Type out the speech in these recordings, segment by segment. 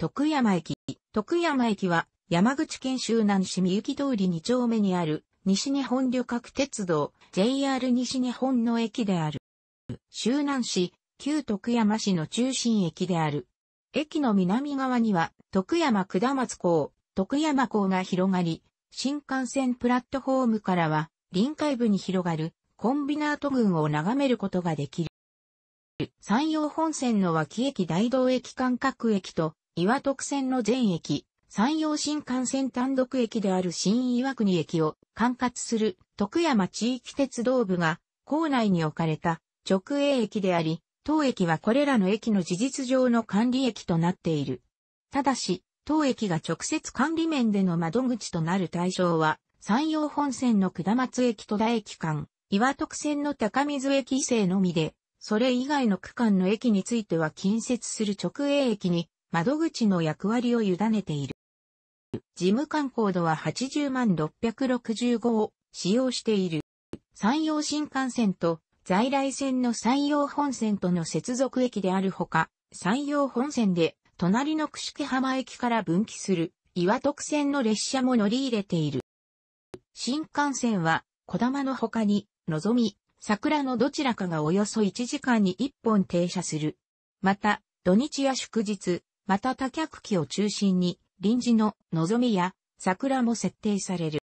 徳山駅。徳山駅は山口県周南市三行通り2丁目にある西日本旅客鉄道 JR 西日本の駅である。周南市、旧徳山市の中心駅である。駅の南側には徳山下松港、徳山港が広がり、新幹線プラットフォームからは臨海部に広がるコンビナート群を眺めることができる。山陽本線の脇駅大道駅間各駅と岩徳線の全駅、山陽新幹線単独駅である新岩国駅を管轄する徳山地域鉄道部が構内に置かれた直営駅であり、当駅はこれらの駅の事実上の管理駅となっている。ただし、当駅が直接管理面での窓口となる対象は、山陽本線の下松駅戸田駅間、岩徳線の高水駅以西のみで、それ以外の区間の駅については近接する直営駅に窓口の役割を委ねている。事務官コードは80万665を使用している。山陽新幹線と在来線の山陽本線との接続駅であるほか、山陽本線で隣の串木浜駅から分岐する岩徳線の列車も乗り入れている。新幹線は、小玉の他に、のぞみ、桜のどちらかがおよそ1時間に1本停車する。また、土日や祝日、また多脚機を中心に、臨時の望みや桜も設定される。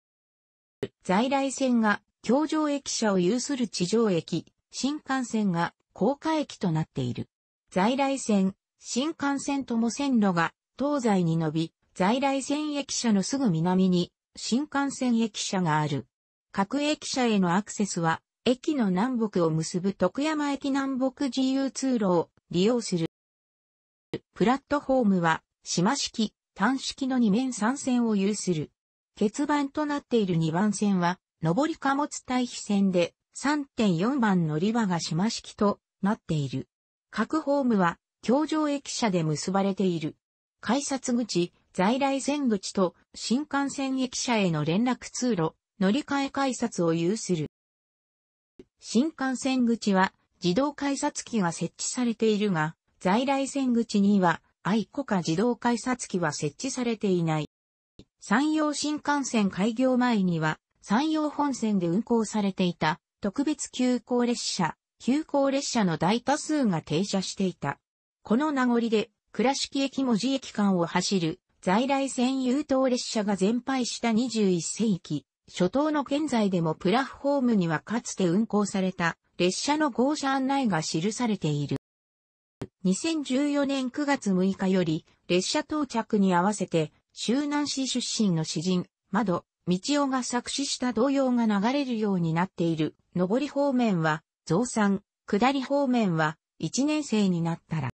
在来線が京上駅舎を有する地上駅、新幹線が高架駅となっている。在来線、新幹線とも線路が東西に伸び、在来線駅舎のすぐ南に新幹線駅舎がある。各駅舎へのアクセスは、駅の南北を結ぶ徳山駅南北自由通路を利用する。プラットフォームは、島式、単式の2面3線を有する。欠番となっている2番線は、上り貨物対比線で、3.4番乗り場が島式となっている。各ホームは、京上駅舎で結ばれている。改札口、在来線口と新幹線駅舎への連絡通路、乗り換え改札を有する。新幹線口は自動改札機が設置されているが、在来線口には、愛子家自動改札機は設置されていない。山陽新幹線開業前には、山陽本線で運行されていた特別急行列車、急行列車の大多数が停車していた。この名残で、倉敷駅文字駅間を走る在来線優等列車が全廃した21世紀、初頭の現在でもプラフホームにはかつて運行された列車の号車案内が記されている。2014年9月6日より、列車到着に合わせて、周南市出身の詩人、窓、道夫が作詞した童謡が流れるようになっている。上り方面は、増産、下り方面は、1年生になったら。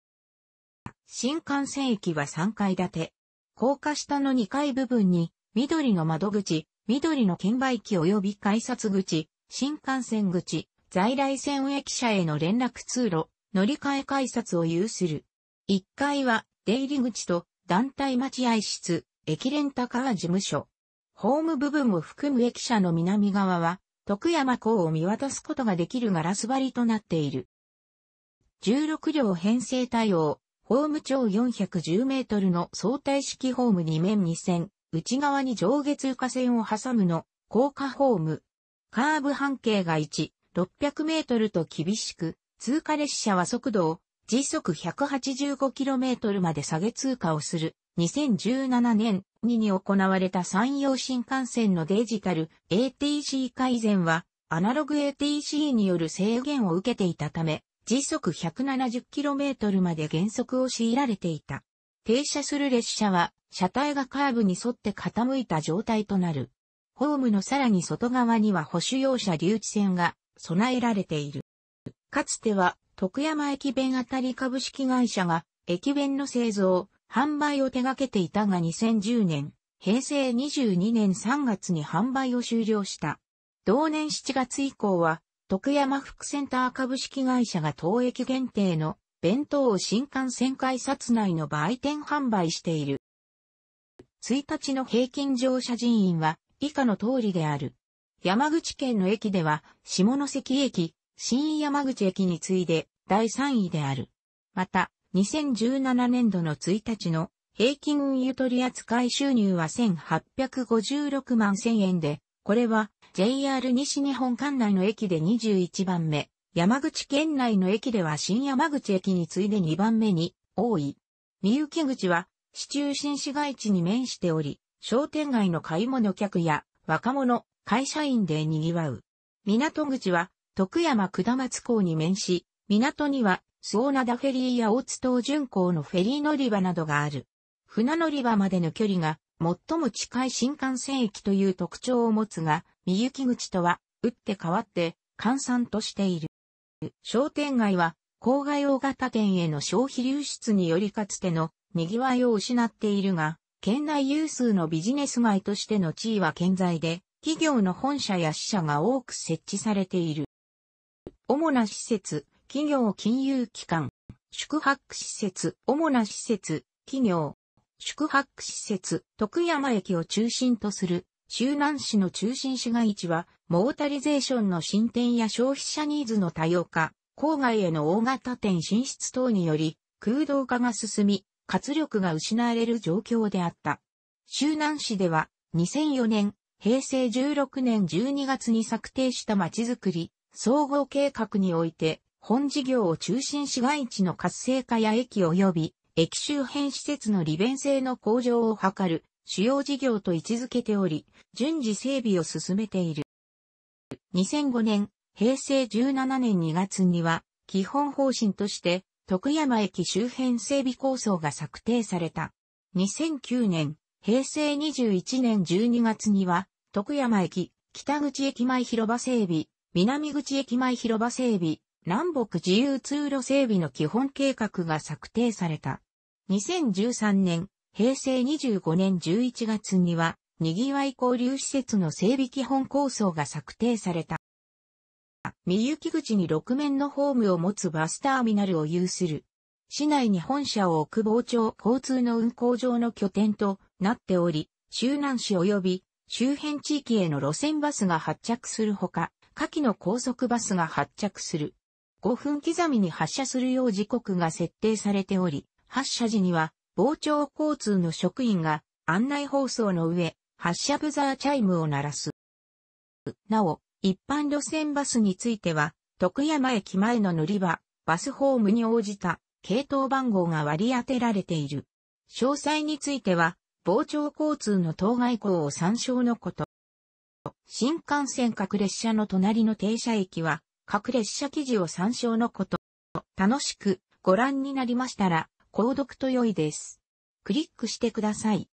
新幹線駅は3階建て。高架下の2階部分に、緑の窓口、緑の券売機及び改札口、新幹線口、在来線駅舎への連絡通路、乗り換え改札を有する。1階は出入り口と団体待合室、駅連高タ事務所。ホーム部分を含む駅舎の南側は、徳山港を見渡すことができるガラス張りとなっている。16両編成対応、ホーム長410メートルの相対式ホーム2面2線、内側に上下通過線を挟むの、高架ホーム。カーブ半径が1、600メートルと厳しく、通過列車は速度を時速 185km まで下げ通過をする2017年に行われた山陽新幹線のデジタル ATC 改善はアナログ ATC による制限を受けていたため時速 170km まで減速を強いられていた。停車する列車は車体がカーブに沿って傾いた状態となる。ホームのさらに外側には保守用車留置線が備えられている。かつては、徳山駅弁あたり株式会社が、駅弁の製造、販売を手掛けていたが2010年、平成22年3月に販売を終了した。同年7月以降は、徳山副センター株式会社が当駅限定の弁当を新幹線改札内の売店販売している。1日の平均乗車人員は以下の通りである。山口県の駅では、下関駅、新山口駅に次いで第3位である。また、2017年度の1日の平均運輸取扱い収入は1856万1000円で、これは JR 西日本管内の駅で21番目、山口県内の駅では新山口駅に次いで2番目に多い。三雪口は市中心市街地に面しており、商店街の買い物客や若者、会社員で賑わう。港口は徳山下松港に面し、港には、スオナダフェリーや大津島巡港のフェリー乗り場などがある。船乗り場までの距離が最も近い新幹線駅という特徴を持つが、三き口とは、打って変わって、換算としている。商店街は、郊外大型店への消費流出によりかつての賑わいを失っているが、県内有数のビジネス街としての地位は健在で、企業の本社や支社が多く設置されている。主な施設、企業金融機関。宿泊施設、主な施設、企業。宿泊施設、徳山駅を中心とする、周南市の中心市街地は、モータリゼーションの進展や消費者ニーズの多様化、郊外への大型店進出等により、空洞化が進み、活力が失われる状況であった。周南市では、2004年、平成16年12月に策定した街づくり、総合計画において、本事業を中心市街地の活性化や駅及び、駅周辺施設の利便性の向上を図る、主要事業と位置づけており、順次整備を進めている。2005年、平成17年2月には、基本方針として、徳山駅周辺整備構想が策定された。2009年、平成21年12月には、徳山駅、北口駅前広場整備、南口駅前広場整備、南北自由通路整備の基本計画が策定された。2013年、平成25年11月には、賑わい交流施設の整備基本構想が策定された。三雪口に6面のホームを持つバスターミナルを有する。市内に本社を置く傍聴交通の運行場の拠点となっており、周南市及び周辺地域への路線バスが発着するほか、下記の高速バスが発着する。5分刻みに発車するよう時刻が設定されており、発車時には傍聴交通の職員が案内放送の上、発車ブザーチャイムを鳴らす。なお、一般路線バスについては、徳山駅前の乗り場、バスホームに応じた系統番号が割り当てられている。詳細については、傍聴交通の当該校を参照のこと。新幹線各列車の隣の停車駅は、各列車記事を参照のこと。楽しくご覧になりましたら、購読と良いです。クリックしてください。